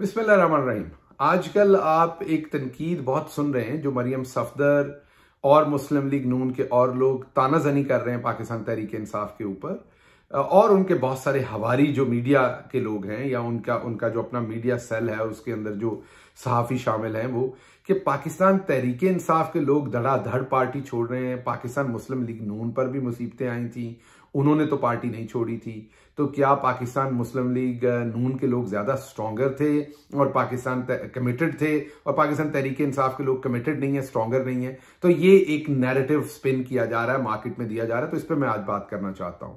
बिस्मिल्लाम आजकल आप एक तनकीद बहुत सुन रहे हैं जो मरियम सफदर और मुस्लिम लीग नून के और लोग तानाजनी कर रहे हैं पाकिस्तान तहरीक इंसाफ के ऊपर और उनके बहुत सारे हवारी जो मीडिया के लोग हैं या उनका उनका जो अपना मीडिया सेल है उसके अंदर जो सहाफ़ी शामिल हैं वो कि पाकिस्तान तहरीक इंसाफ के लोग धड़ाधड़ पार्टी छोड़ रहे हैं पाकिस्तान मुस्लिम लीग नून पर भी मुसीबतें आई थी उन्होंने तो पार्टी नहीं छोड़ी थी तो क्या पाकिस्तान मुस्लिम लीग नून के लोग ज्यादा स्ट्रांगर थे और पाकिस्तान कमिटेड थे और पाकिस्तान तहरीक इंसाफ के लोग कमिटेड नहीं है स्ट्रांगर नहीं है तो ये एक नैरेटिव स्पिन किया जा रहा है मार्केट में दिया जा रहा है तो इस पर मैं आज बात करना चाहता हूं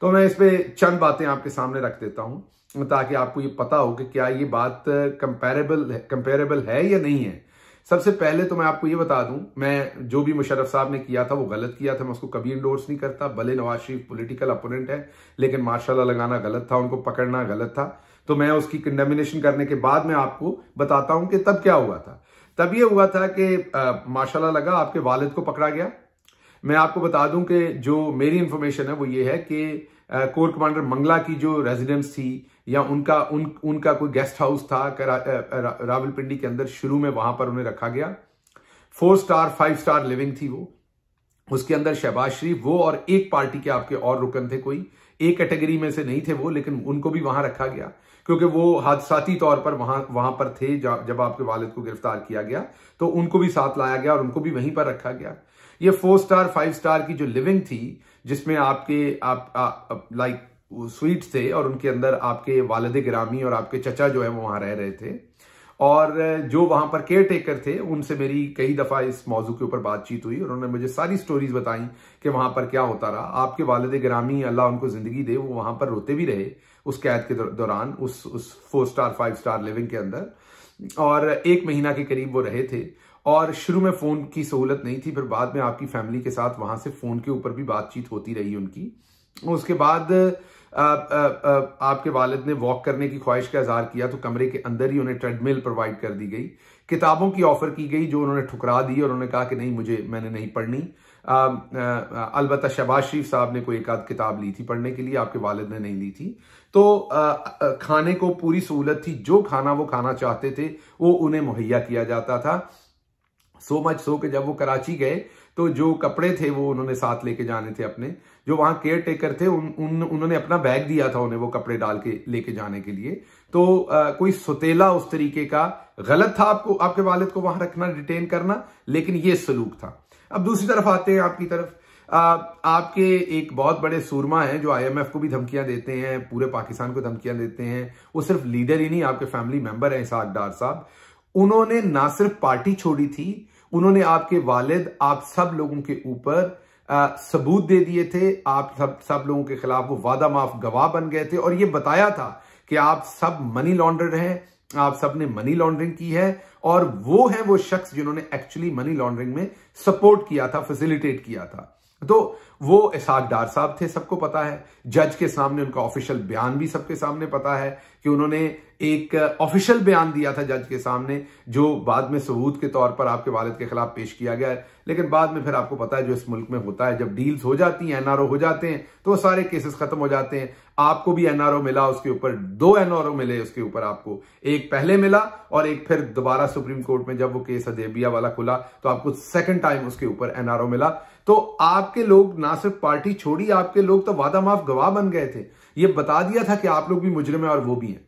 तो मैं इस पर चंद बातें आपके सामने रख देता हूं ताकि आपको ये पता हो कि क्या ये बात कंपेरेबल कंपेरेबल है या नहीं है सबसे पहले तो मैं आपको ये बता दूं मैं जो भी मुशरफ साहब ने किया था वो गलत किया था मैं उसको कभी इंडोर्स नहीं करता भले नवाज शरीफ पोलिटिकल अपोनेंट है लेकिन माशाला लगाना गलत था उनको पकड़ना गलत था तो मैं उसकी कंडेमिनेशन करने के बाद मैं आपको बताता हूं कि तब क्या हुआ था तब यह हुआ था कि माशाला लगा आपके वालिद को पकड़ा गया मैं आपको बता दूं कि जो मेरी इंफॉर्मेशन है वो ये है कि कोर कमांडर मंगला की जो रेजिडेंस थी या उनका उन उनका कोई गेस्ट हाउस था रा, रा, रावलपिंडी के अंदर शुरू में वहां पर उन्हें रखा गया four star five star living थी वो उसके अंदर शहबाज शरीफ वो और एक पार्टी के आपके और रुकन थे कोई एक कैटेगरी में से नहीं थे वो लेकिन उनको भी वहां रखा गया क्योंकि वो हादसाती तौर पर वहां वहां पर थे जब आपके वालिद को गिरफ्तार किया गया तो उनको भी साथ लाया गया और उनको भी वहीं पर रखा गया ये फोर स्टार फाइव स्टार की जो लिविंग थी जिसमें आपके आप लाइक स्वीट थे और उनके अंदर आपके वालद ग्रामी और आपके चचा जो है वो वहाँ रह रहे थे और जो वहाँ पर केयर टेकर थे उनसे मेरी कई दफ़ा इस मौजू के ऊपर बातचीत हुई और उन्होंने मुझे सारी स्टोरीज बताई कि वहाँ पर क्या होता रहा आपके वालद ग्रामी अल्लाह उनको ज़िंदगी दे वो वहाँ पर रोते भी रहे उस कैद के दौरान उस उस four star five star living के अंदर और एक महीना के करीब वो रहे थे और शुरू में फ़ोन की सहूलत नहीं थी फिर बाद में आपकी फैमिली के साथ वहां से फ़ोन के ऊपर भी बातचीत होती रही उनकी उसके बाद आपके वालिद ने वॉक करने की ख्वाहिश का इजहार किया तो कमरे के अंदर ही उन्हें ट्रेडमिल प्रोवाइड कर दी गई किताबों की ऑफर की गई जो उन्होंने ठुकरा दी और उन्होंने कहा कि नहीं मुझे मैंने नहीं पढ़नी अलबत् शबाज शरीफ साहब ने कोई एक आध किताब ली थी पढ़ने के लिए आपके वालिद ने नहीं ली थी तो आ, आ, खाने को पूरी सहूलत थी जो खाना वो खाना चाहते थे वो उन्हें मुहैया किया जाता था सो मच सो के जब वो कराची गए तो जो कपड़े थे वो उन्होंने साथ लेके जाने थे अपने जो वहां केयर टेकर थे उन, उन उन्होंने अपना बैग दिया था उन्हें वो कपड़े डाल के लेके जाने के लिए तो आ, कोई सुतेला उस तरीके का गलत था आपको आपके वालिद को वहां रखना डिटेन करना लेकिन ये सलूक था अब दूसरी तरफ आते हैं आपकी तरफ आ, आपके एक बहुत बड़े सूरमा हैं जो आईएमएफ को भी धमकियां देते हैं पूरे पाकिस्तान को धमकियां देते हैं वो सिर्फ लीडर ही नहीं आपके फैमिली मेंबर हैं इसहाक डार साहब उन्होंने ना सिर्फ पार्टी छोड़ी थी उन्होंने आपके वालिद आप सब लोगों के ऊपर सबूत दे दिए थे आप सब सब लोगों के खिलाफ वो वादा माफ गवाह बन गए थे और ये बताया था कि आप सब मनी लॉन्ड्रर हैं आप सब ने मनी लॉन्ड्रिंग की है और वो है वो शख्स जिन्होंने एक्चुअली मनी लॉन्ड्रिंग में सपोर्ट किया था फैसिलिटेट किया था तो वो इसहाक डार साहब थे सबको पता है जज के सामने उनका ऑफिशियल बयान भी सबके सामने पता है कि उन्होंने एक ऑफिशियल बयान दिया था जज के सामने जो बाद में सबूत के तौर पर आपके वालिद के खिलाफ पेश किया गया है लेकिन बाद में फिर आपको पता है जो इस मुल्क में होता है जब डील्स हो जाती हैं एनआरओ हो जाते हैं तो वो सारे केसेस खत्म हो जाते हैं आपको भी एनआरओ मिला उसके ऊपर दो एनआरओ मिले उसके ऊपर आपको एक पहले मिला और एक फिर दोबारा सुप्रीम कोर्ट में जब वो केस अदेबिया वाला खुला तो आपको सेकेंड टाइम उसके ऊपर एनआरओ मिला तो आपके लोग ना सिर्फ पार्टी छोड़ी आपके लोग तो वादा माफ गवाह बन गए थे ये बता दिया था कि आप लोग भी मुजरिम है और वो भी है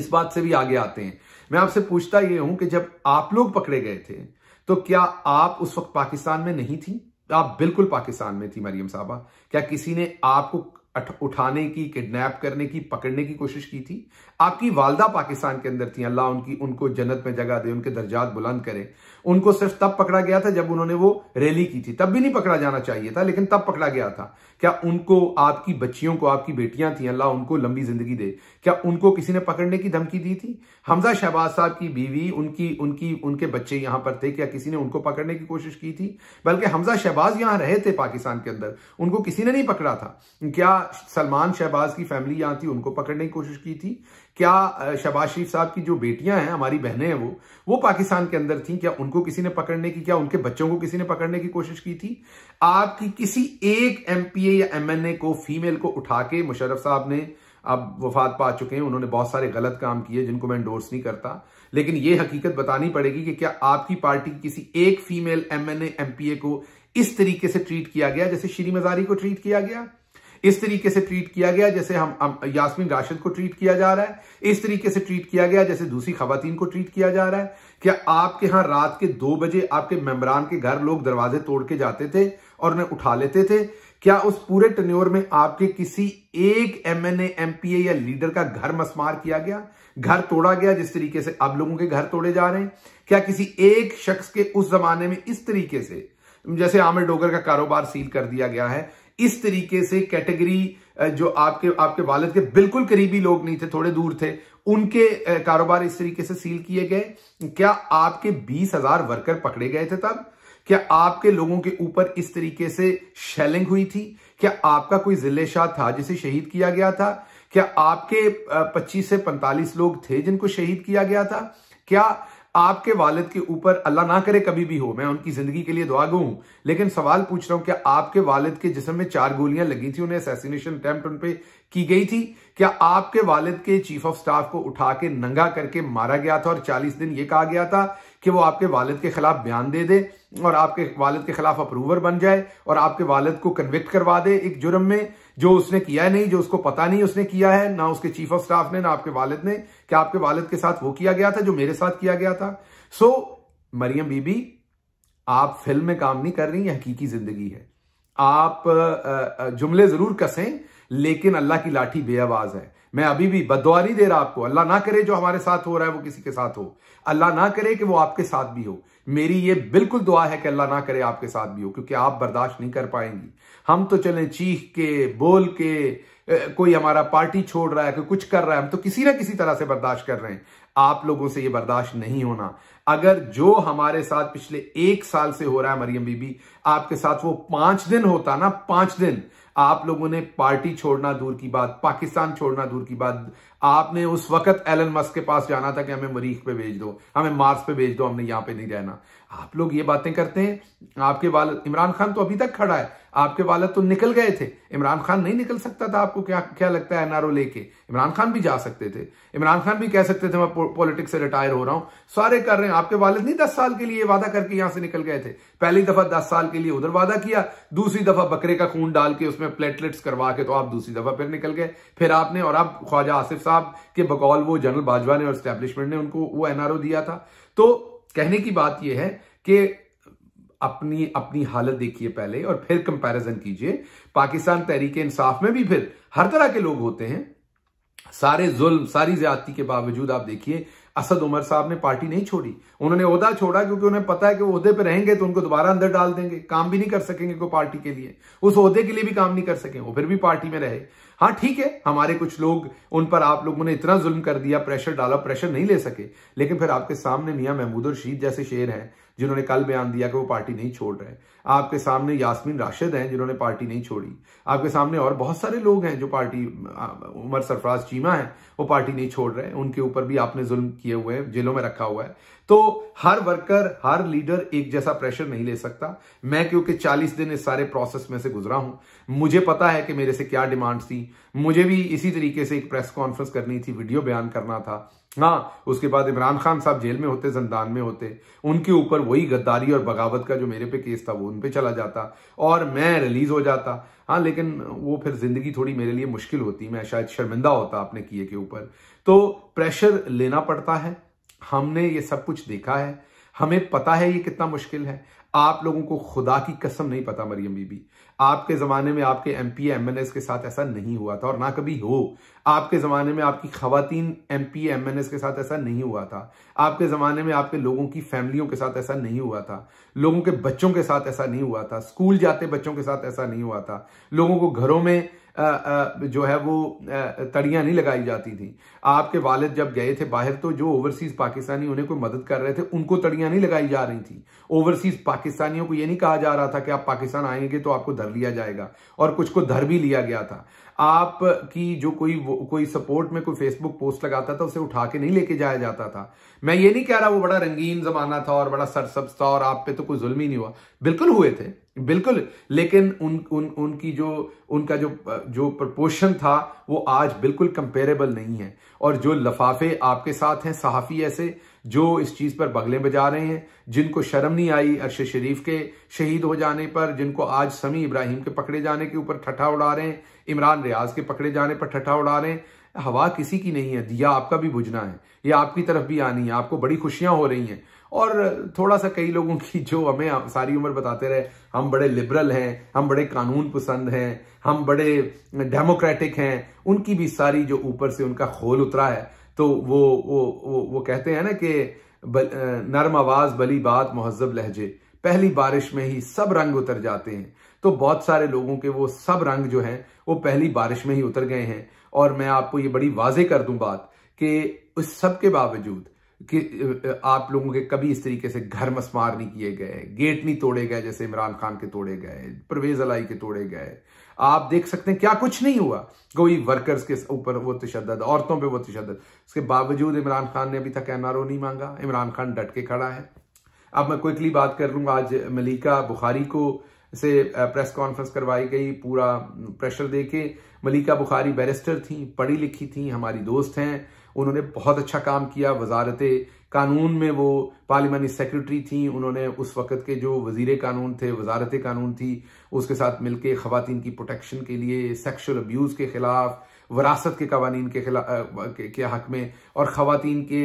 इस बात से भी आगे आते हैं मैं आपसे पूछता ये हूं कि जब आप लोग पकड़े गए थे तो क्या आप उस वक्त पाकिस्तान में नहीं थी आप बिल्कुल पाकिस्तान में थी मरियम साहबा क्या किसी ने आपको उठाने की किडनैप करने की पकड़ने की कोशिश की थी आपकी वालदा पाकिस्तान के अंदर थी अल्लाह उनकी उनको जन्नत में जगह दे उनके दर्जात बुलंद करे उनको सिर्फ तब पकड़ा गया था जब उन्होंने वो रैली की थी तब भी नहीं पकड़ा जाना चाहिए था लेकिन तब पकड़ा गया था क्या उनको आपकी बच्चियों को आपकी बेटियां थी अल्लाह उनको लंबी जिंदगी दे क्या उनको किसी ने पकड़ने की धमकी दी थी हमजा शहबाज साहब की बीवी उनकी उनकी उनके बच्चे यहां पर थे क्या किसी ने उनको पकड़ने की कोशिश की थी बल्कि हमजा शहबाज यहां रहे थे पाकिस्तान के अंदर उनको किसी ने नहीं पकड़ा था क्या सलमान शहबाज की फैमिली यहां थी उनको पकड़ने की कोशिश की थी क्या शबाज शरीफ साहब की जो बेटियां हैं हमारी बहनें हैं वो वो पाकिस्तान के अंदर थी क्या उनको किसी ने पकड़ने की क्या उनके बच्चों को किसी ने पकड़ने की कोशिश की थी आपकी किसी एक एमपीए या एमएनए को फीमेल को उठा के मुशरफ साहब ने अब वफात पा चुके हैं उन्होंने बहुत सारे गलत काम किए जिनको मैं इंडोर्स नहीं करता लेकिन ये हकीकत बतानी पड़ेगी कि क्या आपकी पार्टी की किसी एक फीमेल एमएनए एमपीए को इस तरीके से ट्रीट किया गया जैसे श्री मजारी को ट्रीट किया गया इस तरीके से ट्रीट किया गया जैसे हम, यास्मीन राशिद को ट्रीट किया जा रहा है इस तरीके से ट्रीट किया गया जैसे दूसरी खातन को ट्रीट किया जा रहा है क्या आपके यहां रात के दो बजे आपके मेम्बरान के घर लोग दरवाजे तोड़ के जाते थे और उन्हें उठा लेते थे क्या उस पूरे टन्योर में आपके किसी एक एमएनए एमपीए या लीडर का घर मसमार किया गया घर तोड़ा गया जिस तरीके से अब लोगों के घर तोड़े जा रहे हैं क्या किसी एक शख्स के उस जमाने में इस तरीके से जैसे आमिर डोगर का कारोबार सील कर दिया गया है इस तरीके से कैटेगरी जो आपके आपके वालद के बिल्कुल करीबी लोग नहीं थे थोड़े दूर थे उनके कारोबार इस तरीके से सील किए गए क्या आपके बीस हजार वर्कर पकड़े गए थे तब क्या आपके लोगों के ऊपर इस तरीके से शेलिंग हुई थी क्या आपका कोई जिले शाह था जिसे शहीद किया गया था क्या आपके 25 से 45 लोग थे जिनको शहीद किया गया था क्या आपके वालिद के ऊपर अल्लाह ना करे कभी भी हो मैं उनकी जिंदगी के लिए दुआ गूं लेकिन सवाल पूछ रहा हूं कि आपके वालिद के जिसम में चार गोलियां लगी थी उन्हें असैसिनेशन अटैम्प्ट उन पर की गई थी क्या आपके वालिद के चीफ ऑफ स्टाफ को उठा के नंगा करके मारा गया था और 40 दिन ये कहा गया था कि वो आपके वालिद के खिलाफ बयान दे दे और आपके वालिद के खिलाफ अप्रूवर बन जाए और आपके वालिद को कन्विक्ट करवा दे एक जुर्म में जो उसने किया है नहीं जो उसको पता नहीं उसने किया है ना उसके चीफ ऑफ स्टाफ ने ना आपके वालिद ने क्या आपके वालिद के साथ वो किया गया था जो मेरे साथ किया गया था सो मरियम बीबी आप फिल्म में काम नहीं कर रही हकीकी जिंदगी है आप जुमले जरूर कसें लेकिन अल्लाह की लाठी बेआवाज है मैं अभी भी बदवा नहीं दे रहा आपको अल्लाह ना करे जो हमारे साथ हो रहा है वो किसी के साथ हो अल्लाह ना करे कि वो आपके साथ भी हो मेरी ये बिल्कुल दुआ है कि अल्लाह ना करे आपके साथ भी हो क्योंकि आप बर्दाश्त नहीं कर पाएंगी हम तो चले चीख के बोल के कोई हमारा पार्टी छोड़ रहा है कोई कुछ कर रहा है हम तो किसी ना किसी तरह से बर्दाश्त कर रहे हैं आप लोगों से ये बर्दाश्त नहीं होना अगर जो हमारे साथ पिछले एक साल से हो रहा है मरियम बीबी आपके साथ वो पांच दिन होता ना पांच दिन आप लोगों ने पार्टी छोड़ना दूर की बात पाकिस्तान छोड़ना दूर की बात आपने उस वक्त एलन मस्क के पास जाना था कि हमें मरीख पे भेज दो हमें मार्स पे भेज दो हमने यहां पे नहीं रहना आप लोग ये बातें करते हैं आपके वाल इमरान खान तो अभी तक खड़ा है आपके वालद तो निकल गए थे इमरान खान नहीं निकल सकता था आपको क्या क्या लगता है एनआरओ लेके इमरान खान भी जा सकते थे इमरान खान भी कह सकते थे मैं पॉलिटिक्स से रिटायर हो रहा हूं सारे कर रहे हैं आपके वालद नहीं दस साल के लिए वादा करके यहां से निकल गए थे पहली दफा दस साल के लिए उधर वादा किया दूसरी दफा बकरे का खून डाल के उसमें प्लेटलेट्स करवा के तो आप दूसरी दफा फिर निकल गए फिर आपने और आप ख्वाजा आसिफ साहब के बकौल वो जनरल बाजवा ने और स्टैब्लिशमेंट ने उनको वो एनआरओ दिया था तो कहने की बात यह है कि अपनी अपनी हालत देखिए पहले और फिर कंपैरिजन कीजिए पाकिस्तान तहरीक इंसाफ में भी फिर हर तरह के लोग होते हैं सारे जुल्म सारी ज्यादती के बावजूद आप देखिए असद उमर साहब ने पार्टी नहीं छोड़ी उन्होंने उहदा छोड़ा क्योंकि उन्हें पता है कि वो उहदे पर रहेंगे तो उनको दोबारा अंदर डाल देंगे काम भी नहीं कर सकेंगे कोई पार्टी के लिए उस उहदे के लिए भी काम नहीं कर सके वो फिर भी पार्टी में रहे हाँ ठीक है हमारे कुछ लोग उन पर आप लोगों ने इतना जुल्म कर दिया प्रेशर डाला प्रेशर नहीं ले सके लेकिन फिर आपके सामने मियाँ महमूद और रशीद जैसे शेर हैं जिन्होंने कल बयान दिया कि वो पार्टी नहीं छोड़ रहे आपके सामने यासमीन राशिद हैं जिन्होंने पार्टी नहीं छोड़ी आपके सामने और बहुत सारे लोग हैं जो पार्टी उमर सरफराज चीमा है वो पार्टी नहीं छोड़ रहे उनके ऊपर भी आपने जुल्म किए हुए हैं जेलों में रखा हुआ है तो हर वर्कर हर लीडर एक जैसा प्रेशर नहीं ले सकता मैं क्योंकि चालीस दिन इस सारे प्रोसेस में से गुजरा हूं मुझे पता है कि मेरे से क्या डिमांड थी मुझे भी इसी तरीके से एक प्रेस कॉन्फ्रेंस करनी थी वीडियो बयान करना था हाँ उसके बाद इमरान खान साहब जेल में होते जंदान में होते उनके ऊपर वही गद्दारी और बगावत का जो मेरे पे केस था वो उन पे चला जाता और मैं रिलीज हो जाता हाँ लेकिन वो फिर जिंदगी थोड़ी मेरे लिए मुश्किल होती मैं शायद शर्मिंदा होता अपने किए के ऊपर तो प्रेशर लेना पड़ता है हमने ये सब कुछ देखा है हमें पता है ये कितना मुश्किल है आप लोगों को खुदा की कसम नहीं पता मरियम बीबी आपके जमाने में आपके M P M N S के साथ ऐसा नहीं हुआ था और ना कभी हो आपके जमाने में आपकी खातन M P M N S के साथ ऐसा नहीं हुआ था आपके जमाने में आपके लोगों की फैमिलियों के साथ ऐसा नहीं हुआ था लोगों के बच्चों के साथ ऐसा नहीं हुआ था स्कूल जाते बच्चों के साथ ऐसा नहीं हुआ था लोगों को घरों में जो है वो तड़ियां नहीं लगाई जाती थी आपके वालिद जब गए थे बाहर तो जो ओवरसीज पाकिस्तानी उन्हें कोई मदद कर रहे थे उनको तड़ियां नहीं लगाई जा रही थी ओवरसीज पाकिस्तानियों को ये नहीं कहा जा रहा था कि आप पाकिस्तान आएंगे तो आपको धर लिया जाएगा और कुछ को धर भी लिया गया था आपकी जो कोई कोई सपोर्ट में कोई फेसबुक पोस्ट लगाता था उसे उठा के नहीं लेके जाया जाता था मैं ये नहीं कह रहा वो बड़ा रंगीन जमाना था और बड़ा सरसब्स था और आप पे तो कोई जुल्म ही नहीं हुआ बिल्कुल हुए थे बिल्कुल लेकिन उन उन उनकी जो उनका जो जो प्रपोशन था वो आज बिल्कुल कंपेरेबल नहीं है और जो लफाफे आपके साथ हैं सहाफ़ी ऐसे जो इस चीज़ पर बगले बजा रहे हैं जिनको शर्म नहीं आई अरशद शरीफ के शहीद हो जाने पर जिनको आज समी इब्राहिम के पकड़े जाने के ऊपर ठट्ठा उड़ा रहे हैं इमरान रियाज के पकड़े जाने पर ठट्ठा उड़ा रहे हैं हवा किसी की नहीं है दिया आपका भी बुझना है ये आपकी तरफ भी आनी है आपको बड़ी खुशियां हो रही हैं और थोड़ा सा कई लोगों की जो हमें सारी उम्र बताते रहे हम बड़े लिबरल हैं हम बड़े कानून पसंद हैं हम बड़े डेमोक्रेटिक हैं उनकी भी सारी जो ऊपर से उनका खोल उतरा है तो वो वो वो, वो कहते हैं ना कि नरम आवाज बली बात महजब लहजे पहली बारिश में ही सब रंग उतर जाते हैं तो बहुत सारे लोगों के वो सब रंग जो हैं वो पहली बारिश में ही उतर गए हैं और मैं आपको ये बड़ी वाजे कर दूं बात कि उस सब के बावजूद कि आप लोगों के कभी इस तरीके से घर मसमार नहीं किए गए गेट नहीं तोड़े गए जैसे इमरान खान के तोड़े गए परवेज अलाई के तोड़े गए आप देख सकते हैं क्या कुछ नहीं हुआ कोई वर्कर्स के ऊपर वो तशद औरतों पे वो तशद उसके बावजूद इमरान खान ने अभी तक एन नहीं मांगा इमरान खान डट के खड़ा है अब मैं क्विकली बात कर लूंगा आज मलिका बुखारी को से प्रेस कॉन्फ्रेंस करवाई गई पूरा प्रेशर दे के मलिका बुखारी बैरिस्टर थी पढ़ी लिखी थी हमारी दोस्त हैं उन्होंने बहुत अच्छा काम किया वजारत कानून में वो पार्लिमानी सेक्रेटरी थी उन्होंने उस वक्त के जो वजीर कानून थे वजारत कानून थी उसके साथ मिलकर खातन की प्रोटेक्शन के लिए सेक्शुअल अब्यूज़ के ख़िलाफ़ वरासत के कवानीन के खिलाफ के, के हक में और खातन के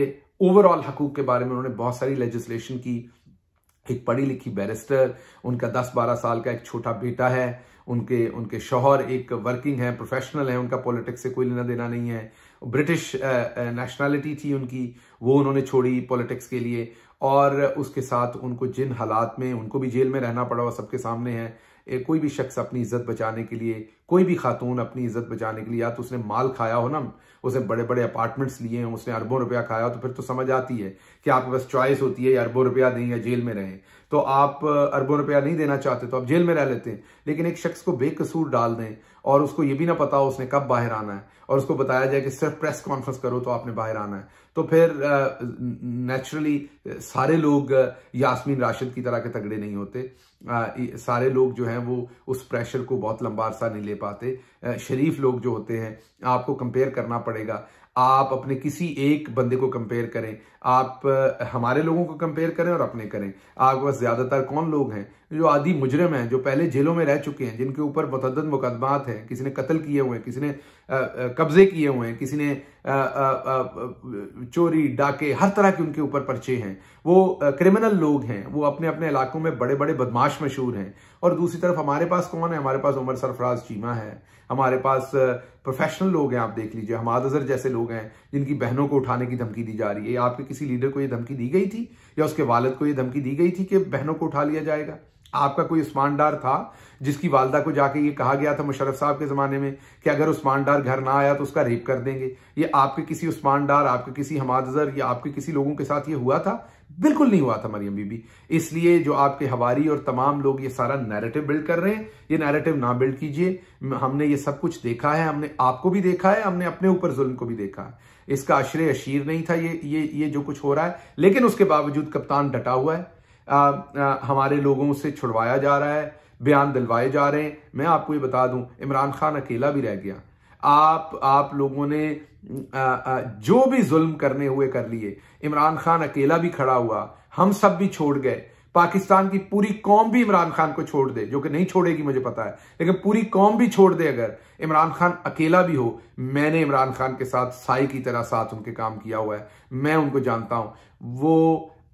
ओवरऑल हकूक़ के बारे में उन्होंने बहुत सारी लेजिस्लेशन की एक पढ़ी लिखी बैरिस्टर उनका दस बारह साल का एक छोटा बेटा है उनके उनके शोहर एक वर्किंग है प्रोफेशनल है उनका पॉलिटिक्स से कोई लेना देना नहीं है ब्रिटिश नेशनैलिटी थी उनकी वो उन्होंने छोड़ी पॉलिटिक्स के लिए और उसके साथ उनको जिन हालात में उनको भी जेल में रहना पड़ा हुआ सबके सामने है कोई भी शख्स अपनी इज्जत बचाने के लिए कोई भी खातून अपनी इज्जत बचाने के लिए या तो उसने माल खाया हो ना उसने बड़े बड़े अपार्टमेंट्स लिए हैं उसने अरबों रुपया खाया हो तो फिर तो समझ आती है कि आपके पास चॉइस होती है या अरबों रुपया दें या जेल में रहें तो आप अरबों रुपया नहीं देना चाहते तो आप जेल में रह लेते हैं लेकिन एक शख्स को बेकसूर डाल दें और उसको ये भी ना पता हो उसने कब बाहर आना है और उसको बताया जाए कि सिर्फ प्रेस कॉन्फ्रेंस करो तो आपने बाहर आना है तो फिर नेचुरली सारे लोग यास्मीन राशिद की तरह के तगड़े नहीं होते आ, सारे लोग जो हैं वो उस प्रेशर को बहुत लंबा अरसा नहीं ले पाते आ, शरीफ लोग जो होते हैं आपको कंपेयर करना पड़ेगा आप अपने किसी एक बंदे को कंपेयर करें आप हमारे लोगों को कंपेयर करें और अपने करें आपके पास ज़्यादातर कौन लोग हैं जो आदि मुजरम हैं जो पहले जेलों में रह चुके हैं जिनके ऊपर मतदद मुकदमात हैं किसी ने कत्ल किए हुए हैं किसी ने कब्ज़े किए हुए हैं किसी ने चोरी डाके हर तरह के उनके ऊपर पर्चे हैं वो क्रिमिनल लोग हैं वो अपने अपने इलाकों में बड़े बड़े बदमाश मशहूर हैं और दूसरी तरफ हमारे पास कौन है हमारे पास उमर सरफराज चीमा है हमारे पास प्रोफेशनल लोग हैं आप देख लीजिए हमाद अजहर जैसे लोग हैं जिनकी बहनों को उठाने की धमकी दी जा रही है आपके किसी लीडर को ये धमकी दी गई थी या उसके वालद को ये धमकी दी गई थी कि बहनों को उठा लिया जाएगा आपका कोई उस्मान डार था जिसकी वालदा को जाके ये कहा गया था मुशरफ साहब के ज़माने में कि अगर उस्मान डार घर ना आया तो उसका रेप कर देंगे ये आपके किसी उस्मान डार आपके किसी हमादजर या आपके किसी लोगों के साथ ये हुआ था बिल्कुल नहीं हुआ था मरियम बीबी इसलिए जो आपके हवारी और तमाम लोग ये सारा नैरेटिव बिल्ड कर रहे हैं ये नैरेटिव ना बिल्ड कीजिए हमने ये सब कुछ देखा है हमने आपको भी देखा है हमने अपने ऊपर जुल्म को भी देखा है इसका आश्रय अशीर नहीं था ये ये ये जो कुछ हो रहा है लेकिन उसके बावजूद कप्तान डटा हुआ है आ, आ, हमारे लोगों से छुड़वाया जा रहा है बयान दिलवाए जा रहे हैं मैं आपको ये बता दूं इमरान खान अकेला भी रह गया आप आप लोगों ने आ, आ, जो भी जुल्म करने हुए कर लिए इमरान खान अकेला भी खड़ा हुआ हम सब भी छोड़ गए पाकिस्तान की पूरी कौम भी इमरान खान को छोड़ दे जो कि नहीं छोड़ेगी मुझे पता है लेकिन पूरी कौम भी छोड़ दे अगर इमरान खान अकेला भी हो मैंने इमरान खान के साथ साई की तरह साथ उनके काम किया हुआ है मैं उनको जानता हूं वो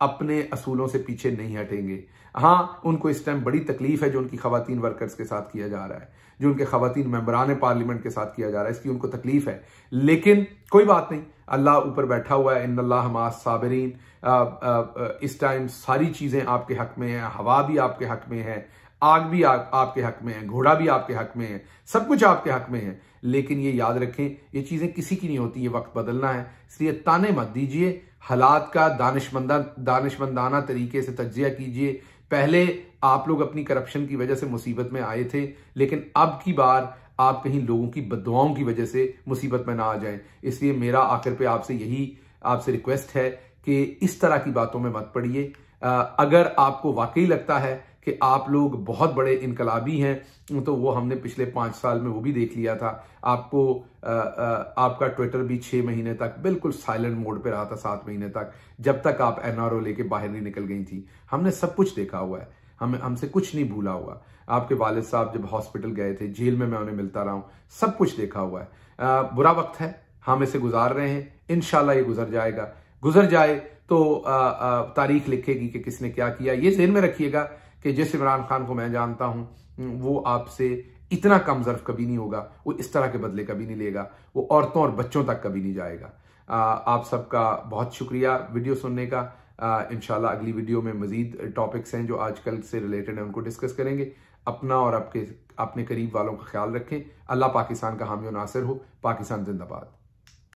अपने असूलों से पीछे नहीं हटेंगे हाँ उनको इस टाइम बड़ी तकलीफ है जो उनकी खातन वर्कर्स के साथ किया जा रहा है जो उनके खातन मेम्बरान पार्लियामेंट के साथ किया जा रहा है इसकी उनको तकलीफ है लेकिन कोई बात नहीं अल्लाह ऊपर बैठा हुआ है इन हमास साबरीन इस टाइम सारी चीज़ें आपके हक में हैं हवा भी आपके हक में है आग भी आ, आपके हक में है घोड़ा भी आपके हक में है सब कुछ आपके हक में है लेकिन ये याद रखें ये चीज़ें किसी की नहीं होती ये वक्त बदलना है इसलिए ताने मत दीजिए हालात का दानिशमंदा दानिशमंदाना तरीके से तजिया कीजिए पहले आप लोग अपनी करप्शन की वजह से मुसीबत में आए थे लेकिन अब की बार आप कहीं लोगों की बदवाओं की वजह से मुसीबत में ना आ जाएं इसलिए मेरा आखिर पे आपसे यही आपसे रिक्वेस्ट है कि इस तरह की बातों में मत पड़िए अगर आपको वाकई लगता है कि आप लोग बहुत बड़े इनकलाबी हैं तो वो हमने पिछले पांच साल में वो भी देख लिया था आपको आ, आ, आपका ट्विटर भी छह महीने तक बिल्कुल साइलेंट मोड पे रहा था सात महीने तक जब तक आप एनआरओ लेके बाहर नहीं निकल गई थी हमने सब कुछ देखा हुआ है हम हमसे कुछ नहीं भूला हुआ आपके वालिद साहब जब हॉस्पिटल गए थे जेल में मैं उन्हें मिलता रहा हूं सब कुछ देखा हुआ है आ, बुरा वक्त है हम इसे गुजार रहे हैं इनशाला ये गुजर जाएगा गुजर जाए तो तारीख लिखेगी कि किसने क्या किया ये जेहन में रखिएगा कि जिस इमरान खान को मैं जानता हूँ वो आपसे इतना कम जर्फ कभी नहीं होगा वो इस तरह के बदले कभी नहीं लेगा वो औरतों और बच्चों तक कभी नहीं जाएगा आ, आप सबका बहुत शुक्रिया वीडियो सुनने का इन अगली वीडियो में मजीद टॉपिक्स हैं जो आजकल से रिलेटेड हैं उनको डिस्कस करेंगे अपना और आपके अपने करीब वालों का ख्याल रखें अल्लाह पाकिस्तान का हामी नासिर हो पाकिस्तान जिंदाबाद